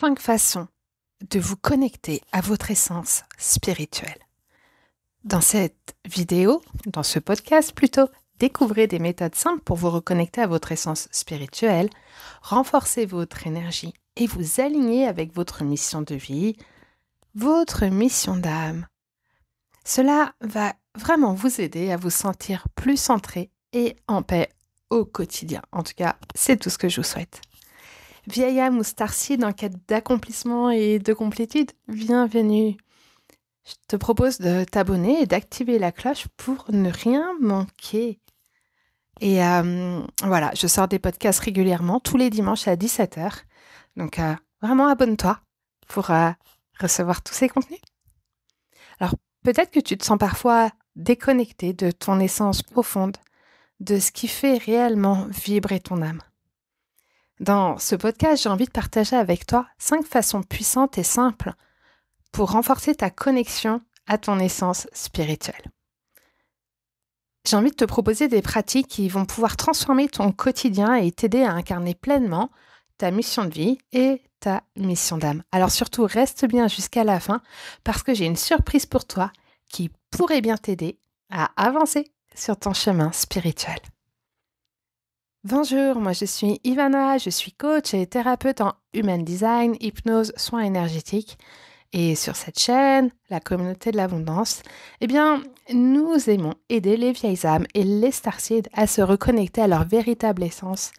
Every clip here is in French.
5 façons de vous connecter à votre essence spirituelle. Dans cette vidéo, dans ce podcast plutôt, découvrez des méthodes simples pour vous reconnecter à votre essence spirituelle, renforcer votre énergie et vous aligner avec votre mission de vie, votre mission d'âme. Cela va vraiment vous aider à vous sentir plus centré et en paix au quotidien. En tout cas, c'est tout ce que je vous souhaite vieille âme ou starseed en quête d'accomplissement et de complétude, bienvenue. Je te propose de t'abonner et d'activer la cloche pour ne rien manquer. Et euh, voilà, je sors des podcasts régulièrement tous les dimanches à 17h. Donc euh, vraiment abonne-toi pour euh, recevoir tous ces contenus. Alors peut-être que tu te sens parfois déconnecté de ton essence profonde, de ce qui fait réellement vibrer ton âme. Dans ce podcast, j'ai envie de partager avec toi cinq façons puissantes et simples pour renforcer ta connexion à ton essence spirituelle. J'ai envie de te proposer des pratiques qui vont pouvoir transformer ton quotidien et t'aider à incarner pleinement ta mission de vie et ta mission d'âme. Alors surtout, reste bien jusqu'à la fin parce que j'ai une surprise pour toi qui pourrait bien t'aider à avancer sur ton chemin spirituel. Bonjour, moi je suis Ivana, je suis coach et thérapeute en Human Design, hypnose, soins énergétiques. Et sur cette chaîne, la communauté de l'abondance, eh bien, nous aimons aider les vieilles âmes et les starseeds à se reconnecter à leur véritable essence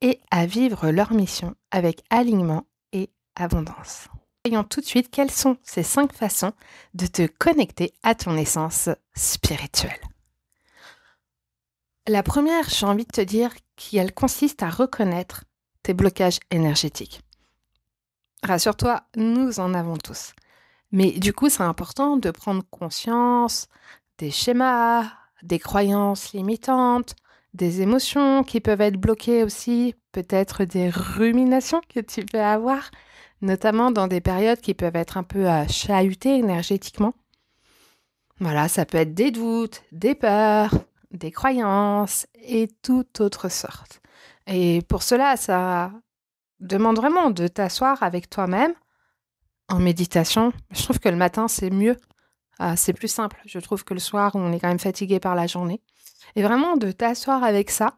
et à vivre leur mission avec alignement et abondance. Voyons tout de suite quelles sont ces cinq façons de te connecter à ton essence spirituelle. La première, j'ai envie de te dire qu'elle consiste à reconnaître tes blocages énergétiques. Rassure-toi, nous en avons tous. Mais du coup, c'est important de prendre conscience des schémas, des croyances limitantes, des émotions qui peuvent être bloquées aussi, peut-être des ruminations que tu peux avoir, notamment dans des périodes qui peuvent être un peu euh, chahutées énergétiquement. Voilà, ça peut être des doutes, des peurs, des croyances et toute autre sorte. Et pour cela, ça demande vraiment de t'asseoir avec toi-même en méditation. Je trouve que le matin, c'est mieux. Ah, c'est plus simple. Je trouve que le soir, on est quand même fatigué par la journée. Et vraiment de t'asseoir avec ça,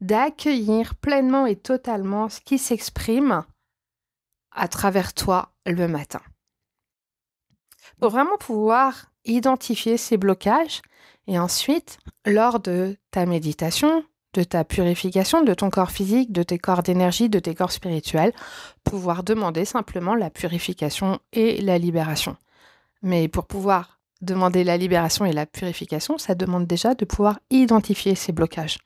d'accueillir pleinement et totalement ce qui s'exprime à travers toi le matin. Pour vraiment pouvoir identifier ces blocages et ensuite, lors de ta méditation, de ta purification de ton corps physique, de tes corps d'énergie, de tes corps spirituels, pouvoir demander simplement la purification et la libération. Mais pour pouvoir demander la libération et la purification, ça demande déjà de pouvoir identifier ces blocages.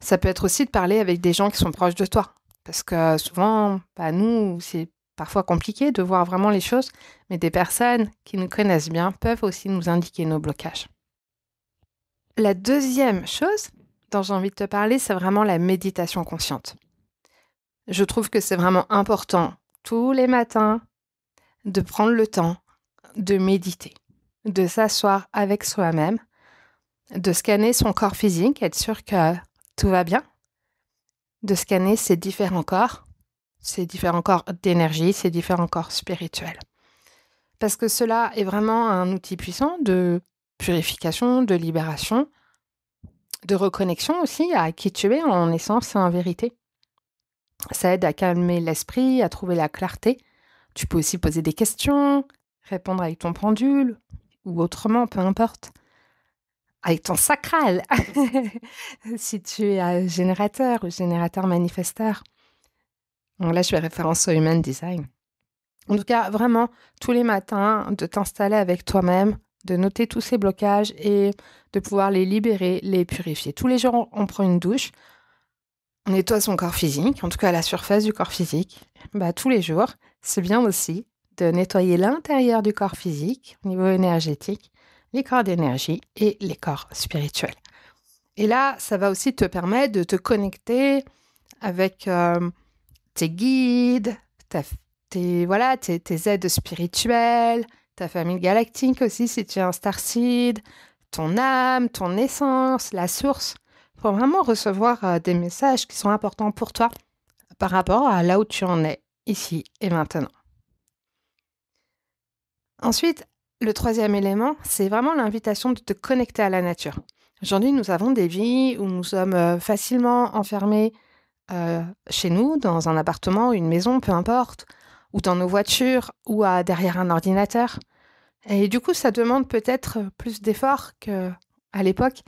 Ça peut être aussi de parler avec des gens qui sont proches de toi, parce que souvent, bah nous, c'est parfois compliqué de voir vraiment les choses, mais des personnes qui nous connaissent bien peuvent aussi nous indiquer nos blocages. La deuxième chose dont j'ai envie de te parler, c'est vraiment la méditation consciente. Je trouve que c'est vraiment important tous les matins de prendre le temps de méditer, de s'asseoir avec soi-même, de scanner son corps physique, être sûr que tout va bien, de scanner ses différents corps, ses différents corps d'énergie, ses différents corps spirituels. Parce que cela est vraiment un outil puissant de purification, de libération, de reconnexion aussi à qui tu es en essence et en vérité. Ça aide à calmer l'esprit, à trouver la clarté. Tu peux aussi poser des questions, répondre avec ton pendule ou autrement, peu importe. Avec ton sacral, si tu es un générateur ou générateur manifesteur. là, je fais référence au Human Design. En tout cas, vraiment, tous les matins, de t'installer avec toi-même, de noter tous ces blocages et de pouvoir les libérer, les purifier. Tous les jours, on prend une douche, on nettoie son corps physique, en tout cas la surface du corps physique. Bah, tous les jours, c'est bien aussi de nettoyer l'intérieur du corps physique au niveau énergétique, les corps d'énergie et les corps spirituels. Et là, ça va aussi te permettre de te connecter avec euh, tes guides, voilà, tes aides spirituelles, ta famille galactique aussi si tu es un starseed, ton âme, ton essence, la source, pour vraiment recevoir euh, des messages qui sont importants pour toi par rapport à là où tu en es, ici et maintenant. Ensuite, le troisième élément, c'est vraiment l'invitation de te connecter à la nature. Aujourd'hui, nous avons des vies où nous sommes euh, facilement enfermés euh, chez nous, dans un appartement, une maison, peu importe, ou dans nos voitures, ou à, derrière un ordinateur. Et du coup, ça demande peut-être plus d'efforts qu'à l'époque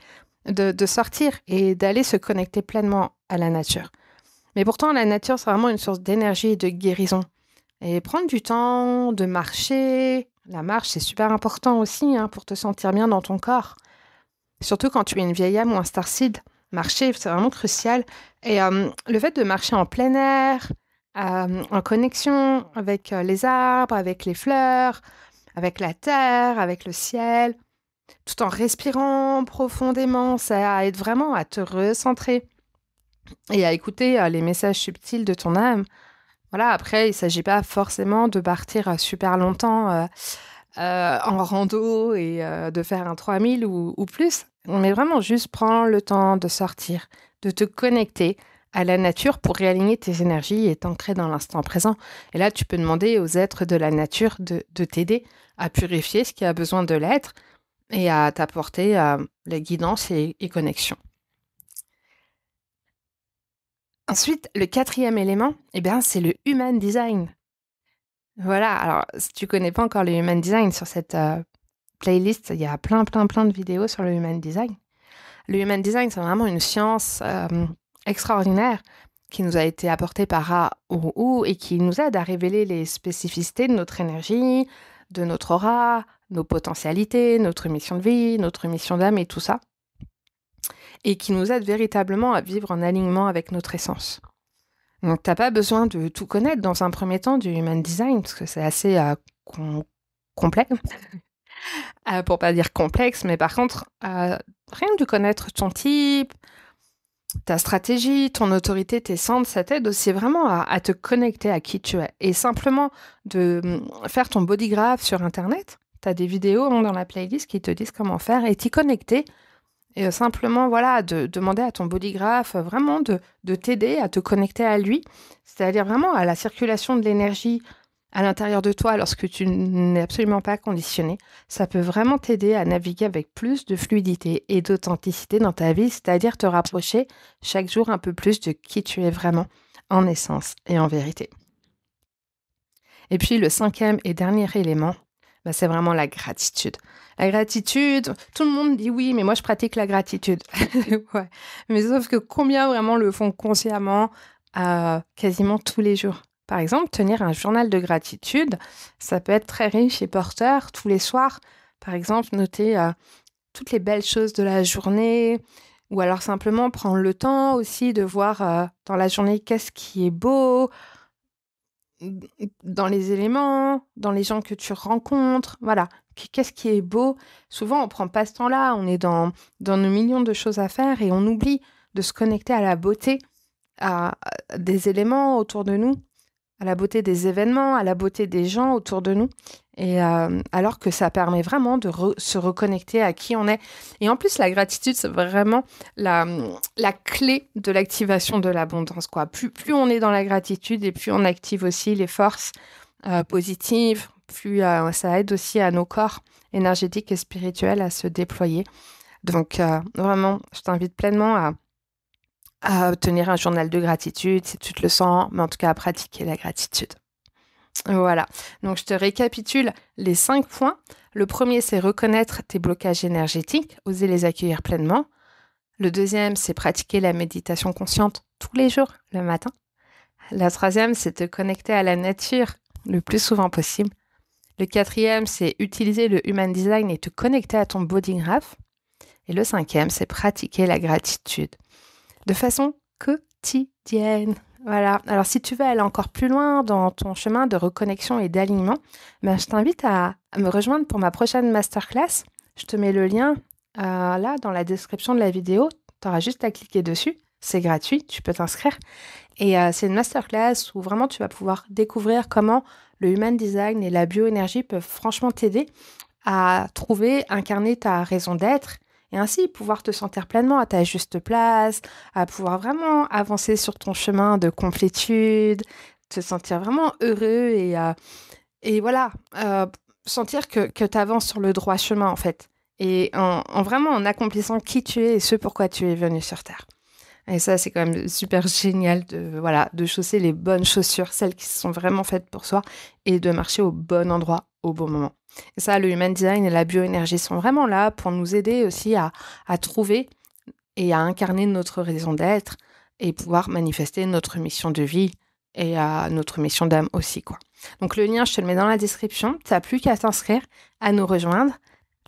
de, sortir et d'aller se connecter pleinement à la nature. Mais pourtant, la nature, c'est vraiment une source d'énergie et de guérison. Et prendre du temps, de marcher, la marche, c'est super important aussi hein, pour te sentir bien dans ton corps. Surtout quand tu es une vieille âme ou un starseed. Marcher, c'est vraiment crucial. Et euh, le fait de marcher en plein air, euh, en connexion avec euh, les arbres, avec les fleurs, avec la terre, avec le ciel, tout en respirant profondément. Ça aide vraiment à te recentrer et à écouter euh, les messages subtils de ton âme. Voilà, après, il ne s'agit pas forcément de partir super longtemps en rando et de faire un 3000 ou, ou plus, mais vraiment juste prendre le temps de sortir, de te connecter à la nature pour réaligner tes énergies et t'ancrer dans l'instant présent. Et là, tu peux demander aux êtres de la nature de, t'aider à purifier ce qui a besoin de l'être et à t'apporter euh, la guidance et, et connexion. Ensuite, le quatrième élément, eh bien, c'est le human design. Voilà, alors si tu connais pas encore le human design sur cette euh, playlist, il y a plein, plein, plein de vidéos sur le human design. Le human design, c'est vraiment une science euh, extraordinaire qui nous a été apporté par ra ou et qui nous aide à révéler les spécificités de notre énergie, de notre aura, nos potentialités, notre mission de vie, notre mission d'âme et tout ça. Et qui nous aide véritablement à vivre en alignement avec notre essence. Donc t'as pas besoin de tout connaître dans un premier temps du human design, parce que c'est assez euh, complexe. Euh, pour pas dire complexe, mais par contre, euh, rien de connaître ton type, ta stratégie, ton autorité, tes centres, ça t'aide aussi vraiment à, te connecter à qui tu es. Et simplement de mm, faire ton bodygraph sur Internet, tu as des vidéos hein, dans la playlist qui te disent comment faire et t'y connecter. Et euh, simplement, voilà, de demander à ton bodygraphe euh, vraiment de, de t'aider à te connecter à lui, c'est-à-dire vraiment à la circulation de l'énergie à l'intérieur de toi lorsque tu n'es absolument pas conditionné, ça peut vraiment t'aider à naviguer avec plus de fluidité et d'authenticité dans ta vie, c'est-à-dire te rapprocher chaque jour un peu plus de qui tu es vraiment en essence et en vérité. Et puis le cinquième et dernier élément, bah, c'est vraiment la gratitude. La gratitude, tout le monde dit oui, mais moi je pratique la gratitude. Mais sauf que combien vraiment le font consciemment à euh, quasiment tous les jours par exemple, tenir un journal de gratitude, ça peut être très riche et porteur tous les soirs. Par exemple, noter euh, toutes les belles choses de la journée, ou alors simplement prendre le temps aussi de voir euh, dans la journée qu'est-ce qui est beau, dans les éléments, dans les gens que tu rencontres, voilà, qu'est-ce qui est beau. Souvent, on ne prend pas ce temps-là, on est dans, dans nos millions de choses à faire et on oublie de se connecter à la beauté, à des éléments autour de nous à la beauté des événements, à la beauté des gens autour de nous. Et euh, alors que ça permet vraiment de se reconnecter à qui on est. Et en plus, la gratitude, c'est vraiment la, la clé de l'activation de l'abondance. Plus, plus on est dans la gratitude et plus on active aussi les forces euh, positives, plus euh, ça aide aussi à nos corps énergétiques et spirituels à se déployer. Donc vraiment, je t'invite pleinement à, à tenir un journal de gratitude si tu te le sens, mais en tout cas à pratiquer la gratitude. Voilà, donc je te récapitule les cinq points. Le premier, c'est reconnaître tes blocages énergétiques, oser les accueillir pleinement. Le deuxième, c'est pratiquer la méditation consciente tous les jours, le matin. La troisième, c'est te connecter à la nature le plus souvent possible. Le quatrième, c'est utiliser le Human Design et te connecter à ton body graph. Et le cinquième, c'est pratiquer la gratitude de façon quotidienne. Voilà. Alors, si tu veux aller encore plus loin dans ton chemin de reconnexion et d'alignement, ben, je t'invite à, me rejoindre pour ma prochaine masterclass. Je te mets le lien euh, là dans la description de la vidéo. Tu auras juste à cliquer dessus. C'est gratuit, tu peux t'inscrire. Et euh, c'est une masterclass où vraiment tu vas pouvoir découvrir comment le human design et la bioénergie peuvent franchement t'aider à trouver, incarner ta raison d'être et ainsi pouvoir te sentir pleinement à ta juste place, à pouvoir vraiment avancer sur ton chemin de complétude, te sentir vraiment heureux et, euh, et voilà, euh, sentir que, que tu avances sur le droit chemin en fait, et en, vraiment en accomplissant qui tu es et ce pourquoi tu es venu sur Terre. Et ça, c'est quand même super génial de, voilà, de chausser les bonnes chaussures, celles qui sont vraiment faites pour soi, et de marcher au bon endroit au bon moment. Et ça, le human design et la bioénergie sont vraiment là pour nous aider aussi à, trouver et à incarner notre raison d'être et pouvoir manifester notre mission de vie et à notre mission d'âme aussi. quoi. Donc le lien, je te le mets dans la description. Tu n'as plus qu'à t'inscrire, à nous rejoindre.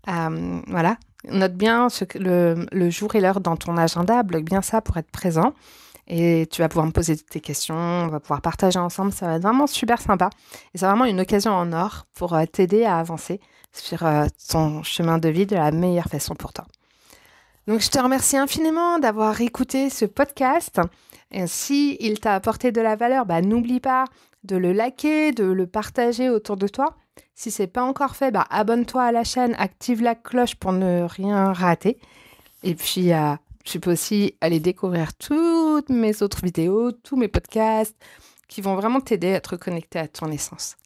Euh, voilà. Note bien ce, le, le, jour et l'heure dans ton agenda, bloque bien ça pour être présent. Et tu vas pouvoir me poser toutes tes questions, on va pouvoir partager ensemble, ça va être vraiment super sympa. Et c'est vraiment une occasion en or pour euh, t'aider à avancer sur euh, ton chemin de vie de la meilleure façon pour toi. Donc je te remercie infiniment d'avoir écouté ce podcast. Et si il t'a apporté de la valeur, bah, n'oublie pas de le liker, de le partager autour de toi. Si c'est pas encore fait, bah, abonne-toi à la chaîne, active la cloche pour ne rien rater. Et puis euh, tu peux aussi aller découvrir toutes mes autres vidéos, tous mes podcasts qui vont vraiment t'aider à te reconnecter à ton essence.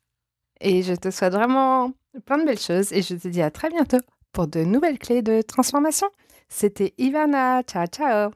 Et je te souhaite vraiment plein de belles choses et je te dis à très bientôt pour de nouvelles clés de transformation. C'était Ivana. Ciao, ciao